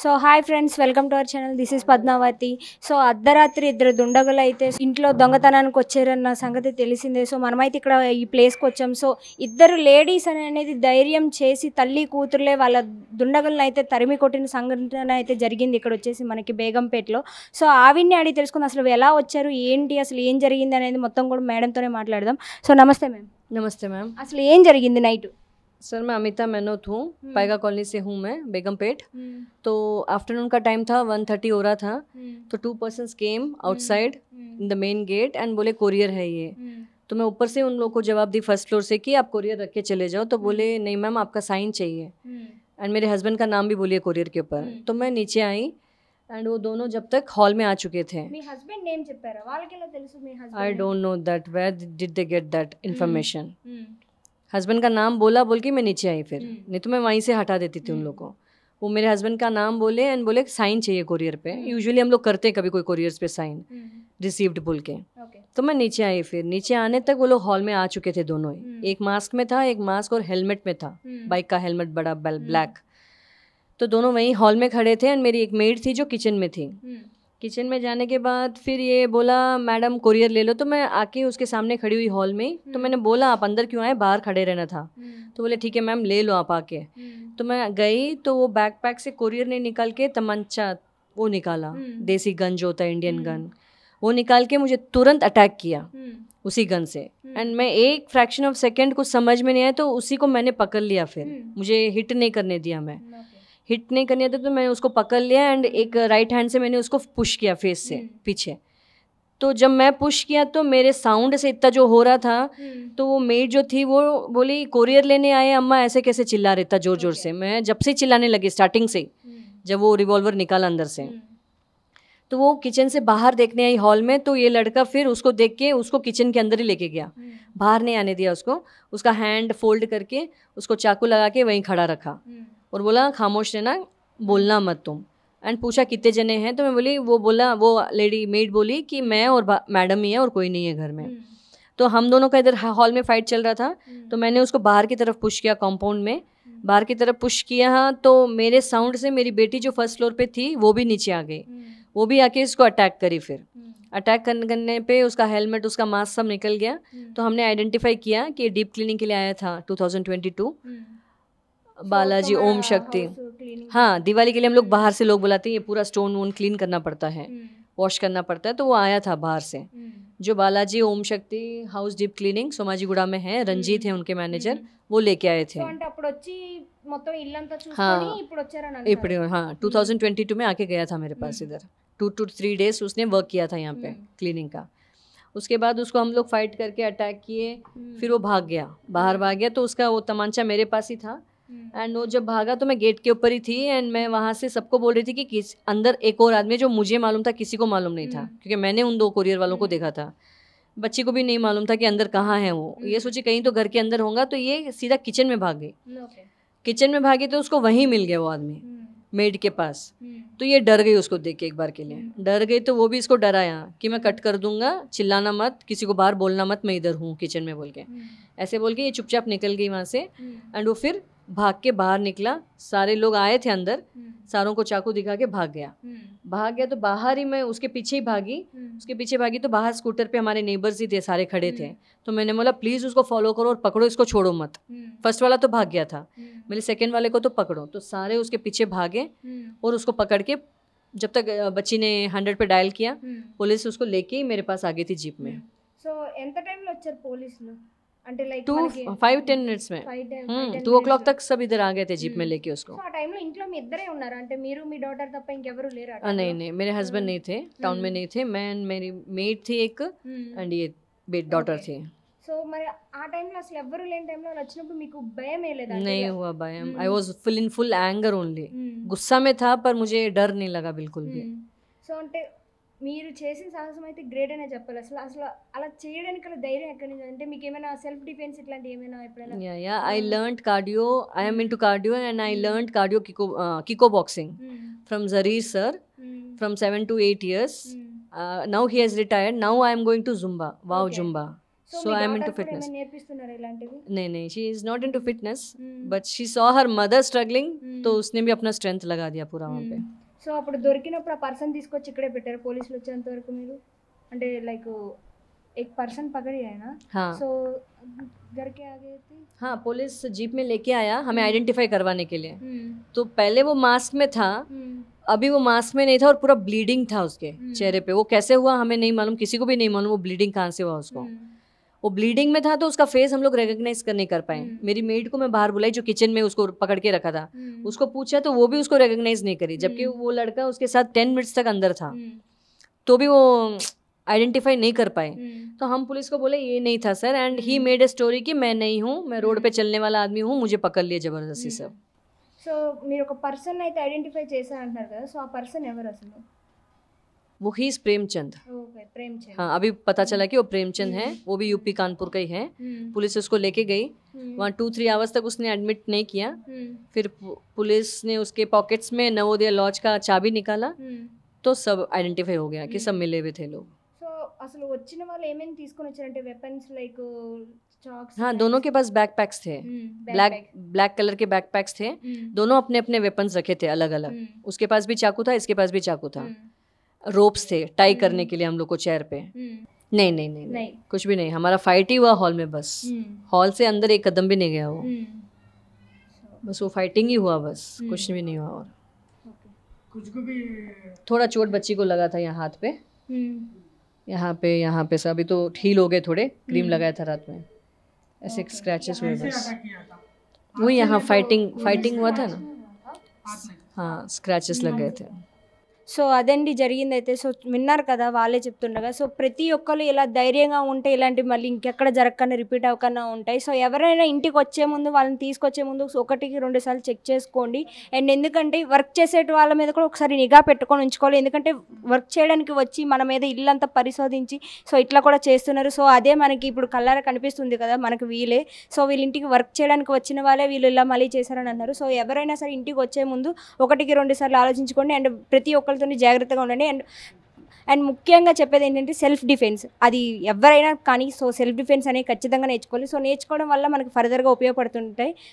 So hi friends welcome to our channel this is Padmavathi so అర్ధరాత్రి ఇద్దరు దుండగులు అయితే ఇంట్లో దొంగతనానికి వచ్చారన్న సంగతి తెలిసిందే సో మనమైతే ఇక్కడ ఈ ప్లేస్కి వచ్చాం సో ఇద్దరు లేడీస్ అని అనేది ధైర్యం చేసి తల్లి కూతురులే వాళ్ళ దుండగులను అయితే తరిమి కొట్టిన సంఘటన అయితే జరిగింది ఇక్కడ వచ్చేసి మనకి బేగంపేటలో సో ఆవిడ్ని అడిగి తెలుసుకుని అసలు ఎలా వచ్చారు ఏంటి అసలు ఏం జరిగింది అనేది మొత్తం కూడా మేడంతోనే మాట్లాడదాం సో నమస్తే మ్యామ్ నమస్తే మ్యామ్ అసలు ఏం జరిగింది నైట్ सर मैं अमिता मेनोत हूँ हम्म। पायगा कॉलोनी से हूँ मैं बेगमपेट हम्म। तो आफ्टरनून का टाइम था वन थर्टी हो रहा था हम्म। तो two person came outside in the main gate and बोले कोरियर है ये तो मैं ऊपर से उन लोगों को जवाब दी फर्स्ट फ्लोर से कि आप कोरियर रख के चले जाओ तो बोले नहीं मैम आपका साइन चाहिए एंड मेरे हस्बैंड का नाम भी बोलिए कोरियर के ऊपर तो मैं नीचे आई एंड वो दोनों जब तक हॉल में आ चुके थे आई डोंट नो दैट వాళ్ళకి ఎలా తెలుసు మీ హస్బెండ్ ఐ हस्बैंड का नाम बोला बोल के मैं नीचे आई फिर हम्म। नहीं तो मैं वहीं से हटा देती थी उन हम्म। लोग को वो मेरे हस्बैंड का नाम बोले एंड बोले साइन चाहिए कोरियर पे यूजुअली हम्म। हम लोग करते हैं कभी कोई कोरियर्स पे साइन रिसीव्ड बोल के तो मैं नीचे आई फिर नीचे आने तक वो लोग हॉल में आ चुके थे दोनों ही एक मास्क में था एक मास्क और हेलमेट में था बाइक का हेलमेट बड़ा ब्लैक तो दोनों वहीं हॉल में खड़े थे एंड मेरी एक मेड थी जो किचन में थी किचन में जाने के बाद फिर ये बोला मैडम कुरियर ले लो तो मैं आके उसके सामने खड़ी हुई हॉल में तो हम्म। मैंने बोला आप अंदर क्यों आए बाहर खड़े रहना था हम्म। तो बोले ठीक है मैम ले लो आप आके हम्म। तो मैं गई तो वो बैकपैक से कुरियर ने निकाल के तमंचा वो निकाला देसी गन जो होता है इंडियन गन वो निकाल के मुझे तुरंत अटैक किया उसी गन से एंड मैं एक फ्रैक्शन ऑफ सेकेंड कुछ समझ में नहीं आया तो उसी को मैंने पकड़ लिया फिर मुझे हिट नहीं करने दिया मैं हिट नहीं करनी आती तो मैंने उसको पकड़ लिया एंड एक राइट हैंड से मैंने उसको पुश किया फेस से हम्म। पीछे तो जब मैं पुश किया तो मेरे साउंड से इतना जो हो रहा था हम्म। तो वो मेड जो थी वो बोली कोरियर लेने आए अम्मा ऐसे कैसे चिल्ला रहे था जोर जोर से मैं जब से चिल्लाने लगी स्टार्टिंग से हम्म। जब वो रिवॉल्वर निकाला अंदर से तो वो किचन से बाहर देखने आई हॉल में तो ये लड़का फिर उसको देख के उसको किचन के अंदर ही लेके गया बाहर नहीं आने दिया उसको उसका हैंड फोल्ड करके उसको चाकू लगा के वहीं खड़ा रखा और बोला खामोश रहना बोलना मत तुम एंड पूछा कितने जने हैं तो मैं बोली वो बोला वो लेडी मेड बोली कि मैं और मैडम ही है और कोई नहीं है घर में हम्म। तो हम दोनों का इधर हॉल में फाइट चल रहा था हम्म। तो मैंने उसको बाहर की तरफ पुश किया कॉम्पाउंड में हम्म। बाहर की तरफ पुश किया हाँ, तो मेरे साउंड से मेरी बेटी जो फर्स्ट फ्लोर पे थी वो भी नीचे आ गई वो भी आके इसको अटैक करी फिर अटैक करने पे उसका हेलमेट उसका मास्क सब निकल गया तो हमने आइडेंटिफाई किया कि डीप क्लीनिंग के लिए आया था टू बालाजी ओम शक्ति हाँ दिवाली के लिए हम लोग बाहर से लोग बुलाते हैं ये पूरा स्टोन वोन क्लीन करना पड़ता है वॉश हम्म। करना पड़ता है तो वो आया था बाहर से हम्म। जो बालाजी ओम शक्ति हाउस डीप क्लीनिंग सोमाजी गुड़ा में है रंजीत है हम्म। उनके मैनेजर वो लेके आए थे तो मतलब हाँ इपड़े हाँ टू थाउजेंड ट्वेंटी टू में आके गया था मेरे पास इधर टू टू थ्री डेज उसने वर्क किया था यहाँ पे क्लीनिंग का उसके बाद उसको हम लोग फाइट करके अटैक किए फिर वो भाग गया बाहर भाग गया तो उसका वो तमांचा मेरे पास ही था एंड हम्म। वो जब भागा तो मैं गेट के ऊपर ही थी एंड मैं वहाँ से सबको बोल रही थी कि किस अंदर एक और आदमी जो मुझे मालूम था किसी को मालूम नहीं था हम्म। क्योंकि मैंने उन दो कोरियर वालों को हम्म। देखा था बच्ची को भी नहीं मालूम था कि अंदर कहाँ है वो ये सोची कहीं तो घर के अंदर होगा तो ये सीधा किचन में भाग गई किचन में भागी तो उसको वहीं मिल गया वो आदमी मेड के पास हम्म। तो ये डर गई उसको देख के एक बार के लिए हम्म। डर गई तो वो भी इसको डराया कि मैं कट कर दूंगा चिल्लाना मत किसी को बाहर बोलना मत मैं इधर हूँ किचन में बोल के हम्म। ऐसे बोल के ये चुपचाप निकल गई वहाँ से एंड वो फिर भाग के बाहर निकला सारे लोग आए थे अंदर सारों को चाकू दिखा के भाग गया भाग गया तो बाहर ही मैं उसके पीछे ही भागी उसके पीछे भागी तो बाहर स्कूटर पे हमारे नेबर्स ही थे सारे खड़े थे तो मैंने बोला प्लीज़ उसको फॉलो करो और पकड़ो इसको छोड़ो मत फर्स्ट वाला तो भाग गया था मिली सेकेंड वाले को तो पकड़ो तो सारे उसके पीछे भागे हम्म। और उसको पकड़ के जब तक बच्ची ने हंड्रेड पे डायल किया हम्म। पुलिस उसको लेके ही मेरे पास आ गई थी जीप में नहीं हम्म। नहीं hmm, थे टाउन में नहीं hmm. hmm. थे मैं मेरी मेड थी एक एंड ये डॉटर थी సో మరి ఆ టైంలో అసలు ఎవ్వరు లేని టైంలో వచ్చినప్పుడు మీకు భయం లేదా नहीं हुआ भयम I was full in full anger only गुस्सा में था पर मुझे डर नहीं लगा बिल्कुल भी సో అంటే మీరు చేసిన సాహసం అయితే గ్రేట్ అనే చెప్పాలి అసలు అసలు అలా చేయడానికి అలా ధైర్యం ఎక్కడి నుంచి అంటే మీకు ఏమైనా సెల్ఫ్ డిఫెన్స్ ఇట్లాంటి ఏమైనా ఎప్పుడైనా या या I learned cardio I am into cardio and I learned cardio kick kick boxing from Jarir sir from 7 to 8 years now he has retired now I am going to Zumba wow Okay. Zumba so I'm into fitness नहीं नहीं she is not into fitness but she saw her mother struggling तो उसने भी अपना strength लगा दिया पूरा वहाँ पे సో అప్పుడు దొరికినప్పుడు ఆ పర్సన్ తీసుకొచ్చి ఇక్కడే పెట్టారు పోలీసులు వచ్చేంత వరకు మీరు అంటే లైక్ एक पर्सन पकड़े है ना हाँ पुलिस जीप में लेके आया हमें आइडेंटिफाई करवाने के लिए तो पहले वो मास्क में था hmm. अभी वो मास्क में नहीं था और पूरा ब्लीडिंग था उसके hmm. चेहरे पे वो कैसे हुआ हमें नहीं मालूम किसी को भी नहीं मालूम वो ब्लीडिंग कहाँ से हुआ उसको hmm. वो ब्लीडिंग में था तो उसका फेस हम लोग रिकग्नाइज कर नहीं कर पाए हम्म। मेरी मेड को मैं बाहर बुलाई जो किचन में उसको पकड़ के रखा था हम्म। उसको पूछा तो वो भी उसको रिकग्नाइज नहीं करी जबकि हम्म। वो लड़का उसके साथ टेन मिनट्स तक अंदर था तो भी वो आइडेंटिफाई नहीं कर पाए तो हम पुलिस को बोले ये नहीं था sir and he made a story कि मैं नहीं हूँ मैं रोड पे चलने वाला आदमी हूँ मुझे पकड़ लिया जबरदस्ती सर సో మీరు ఒక పర్సన్ అయితే ఐడెంటిఫై చేశారంటున్నారు కదా సో ఆ పర్సన్ ఎవరు అసలు ముహీస్ ప్రేమ్చంద్ ఓ प्रेमचंद हाँ अभी पता चला कि वो हम्म। प्रेमचंद है वो भी यूपी कानपुर का ही है हम्म। पुलिस उसको लेके गई हम्म। वहाँ टू थ्री आवर्स तक उसने एडमिट नहीं किया फिर पुलिस ने उसके पॉकेट्स में नवोदय लॉज का चाबी निकाला तो सब आइडेंटिफाई हो गया कि सब मिले हुए थे लोग అసలు వచ్చిన వాళ్ళు ఏమేమి తీసుకొని వచ్చారంటే వెపన్స్ లైక్ हाँ दोनों के पास बैक पैक्स थे ब्लैक ब्लैक कलर के बैक पैक्स थे दोनों अपने अपने वेपन्स रखे थे अलग अलग उसके पास भी चाकू था इसके पास भी चाकू था रोप्स थे टाई हम्म। करने के लिए हम लोग को चेयर पे हम्म। नहीं नहीं नहीं नहीं कुछ भी नहीं हमारा फाइट ही हुआ हॉल में बस हम्म। हॉल से अंदर एक कदम भी नहीं गया वो बस वो फाइटिंग ही हुआ बस कुछ भी नहीं हुआ और कुछ को भी थोड़ा चोट बच्ची को लगा था यहाँ हाथ पे यहाँ पे यहाँ पे सब अभी तो ठील हो गए थोड़े क्रीम लगाया था रात में ऐसे स्क्रैचेस हुए बस वो यहाँ फाइटिंग फाइटिंग तो हुआ था ना हाँ स्क्रैचेस लग गए थे సో అదండి జరిగిందైతే సో విన్నారు కదా వాళ్ళే చెప్తుండగా సో ప్రతి ఒక్కరు ఇలా ధైర్యంగా ఉంటే ఇలాంటి మళ్ళీ ఇంకెక్కడ జరగకుండా రిపీట్ అవ్వకుండా ఉంటాయి సో ఎవరైనా ఇంటికి వచ్చే ముందు వాళ్ళని తీసుకొచ్చే ముందు ఒకటికి రెండు సార్లు చెక్ చేసుకోండి అండ్ ఎందుకంటే వర్క్ చేసే వాళ్ళ మీద కూడా ఒకసారి నిఘా పెట్టుకొని ఉంచుకోవాలి ఎందుకంటే వర్క్ చేయడానికి వచ్చి మన మీద ఇల్లంతా పరిశోధించి సో ఇట్లా కూడా చేస్తున్నారు సో అదే మనకి ఇప్పుడు కల్లార కనిపిస్తుంది కదా మనకు వీలే సో వీళ్ళు ఇంటికి వర్క్ చేయడానికి వచ్చిన వాళ్ళే వీళ్ళు ఇలా మళ్ళీ చేశారని అన్నారు సో ఎవరైనా సరే ఇంటికి వచ్చే ముందు ఒకటికి రెండు సార్లు ఆలోచించుకోండి అండ్ ప్రతి ఒక్కరు వాళ్ళతో జాగ్రత్తగా ఉండండి అండ్ అండ్ ముఖ్యంగా చెప్పేది ఏంటంటే సెల్ఫ్ డిఫెన్స్ అది ఎవరైనా కానీ సో సెల్ఫ్ డిఫెన్స్ అనేది ఖచ్చితంగా నేర్చుకోవాలి సో నేర్చుకోవడం వల్ల మనకు ఫర్దర్గా ఉపయోగపడుతుంటాయి